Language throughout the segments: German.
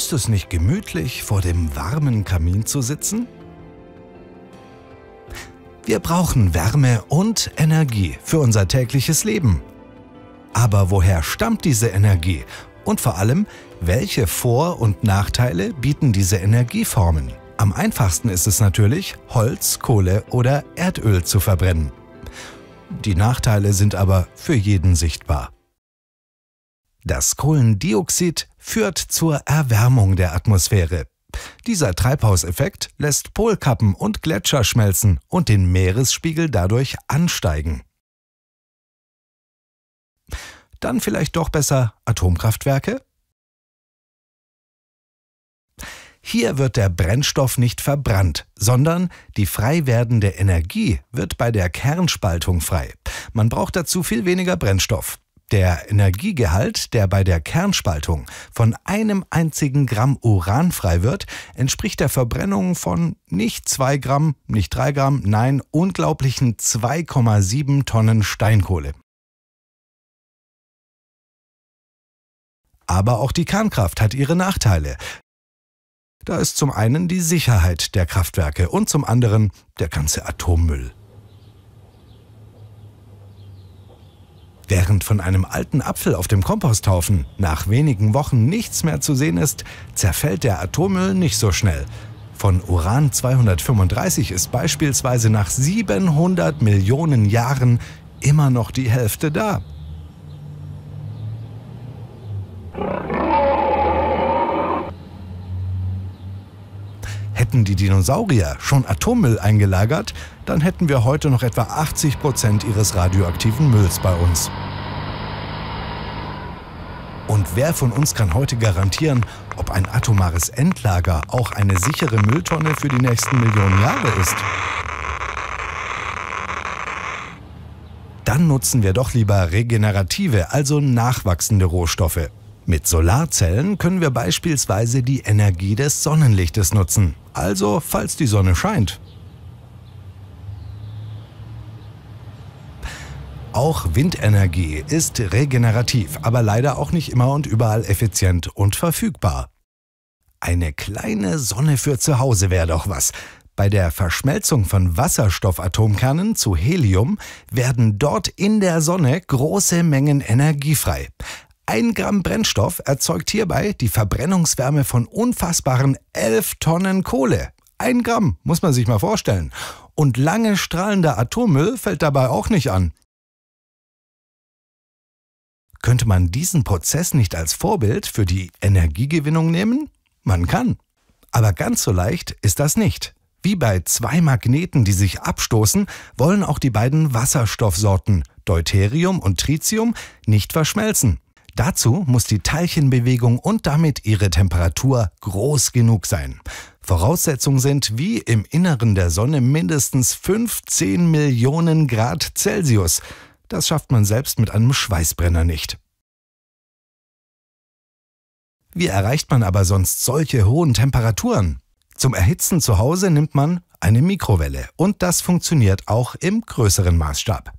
Ist es nicht gemütlich, vor dem warmen Kamin zu sitzen? Wir brauchen Wärme und Energie für unser tägliches Leben. Aber woher stammt diese Energie? Und vor allem, welche Vor- und Nachteile bieten diese Energieformen? Am einfachsten ist es natürlich, Holz, Kohle oder Erdöl zu verbrennen. Die Nachteile sind aber für jeden sichtbar. Das Kohlendioxid führt zur Erwärmung der Atmosphäre. Dieser Treibhauseffekt lässt Polkappen und Gletscher schmelzen und den Meeresspiegel dadurch ansteigen. Dann vielleicht doch besser Atomkraftwerke? Hier wird der Brennstoff nicht verbrannt, sondern die frei werdende Energie wird bei der Kernspaltung frei. Man braucht dazu viel weniger Brennstoff. Der Energiegehalt, der bei der Kernspaltung von einem einzigen Gramm Uran frei wird, entspricht der Verbrennung von nicht 2 Gramm, nicht 3 Gramm, nein, unglaublichen 2,7 Tonnen Steinkohle. Aber auch die Kernkraft hat ihre Nachteile. Da ist zum einen die Sicherheit der Kraftwerke und zum anderen der ganze Atommüll. Während von einem alten Apfel auf dem Komposthaufen nach wenigen Wochen nichts mehr zu sehen ist, zerfällt der Atommüll nicht so schnell. Von Uran 235 ist beispielsweise nach 700 Millionen Jahren immer noch die Hälfte da. Hätten die Dinosaurier schon Atommüll eingelagert, dann hätten wir heute noch etwa 80 Prozent ihres radioaktiven Mülls bei uns. Und wer von uns kann heute garantieren, ob ein atomares Endlager auch eine sichere Mülltonne für die nächsten Millionen Jahre ist? Dann nutzen wir doch lieber regenerative, also nachwachsende Rohstoffe. Mit Solarzellen können wir beispielsweise die Energie des Sonnenlichtes nutzen. Also, falls die Sonne scheint. Auch Windenergie ist regenerativ, aber leider auch nicht immer und überall effizient und verfügbar. Eine kleine Sonne für zu Hause wäre doch was. Bei der Verschmelzung von Wasserstoffatomkernen zu Helium werden dort in der Sonne große Mengen Energie frei. Ein Gramm Brennstoff erzeugt hierbei die Verbrennungswärme von unfassbaren 11 Tonnen Kohle. Ein Gramm, muss man sich mal vorstellen. Und lange strahlender Atommüll fällt dabei auch nicht an. Könnte man diesen Prozess nicht als Vorbild für die Energiegewinnung nehmen? Man kann. Aber ganz so leicht ist das nicht. Wie bei zwei Magneten, die sich abstoßen, wollen auch die beiden Wasserstoffsorten Deuterium und Tritium nicht verschmelzen. Dazu muss die Teilchenbewegung und damit ihre Temperatur groß genug sein. Voraussetzungen sind wie im Inneren der Sonne mindestens 15 Millionen Grad Celsius. Das schafft man selbst mit einem Schweißbrenner nicht. Wie erreicht man aber sonst solche hohen Temperaturen? Zum Erhitzen zu Hause nimmt man eine Mikrowelle und das funktioniert auch im größeren Maßstab.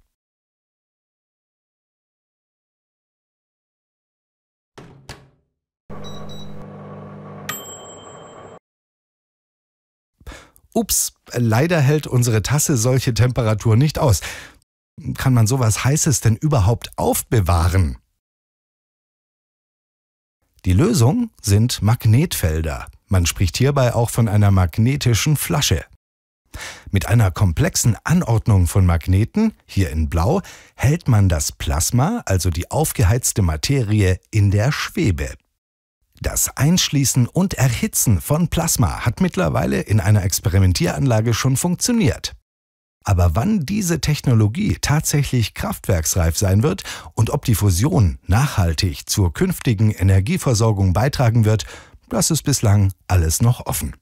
Ups, leider hält unsere Tasse solche Temperatur nicht aus. Kann man sowas Heißes denn überhaupt aufbewahren? Die Lösung sind Magnetfelder. Man spricht hierbei auch von einer magnetischen Flasche. Mit einer komplexen Anordnung von Magneten, hier in Blau, hält man das Plasma, also die aufgeheizte Materie, in der Schwebe. Das Einschließen und Erhitzen von Plasma hat mittlerweile in einer Experimentieranlage schon funktioniert. Aber wann diese Technologie tatsächlich kraftwerksreif sein wird und ob die Fusion nachhaltig zur künftigen Energieversorgung beitragen wird, das ist bislang alles noch offen.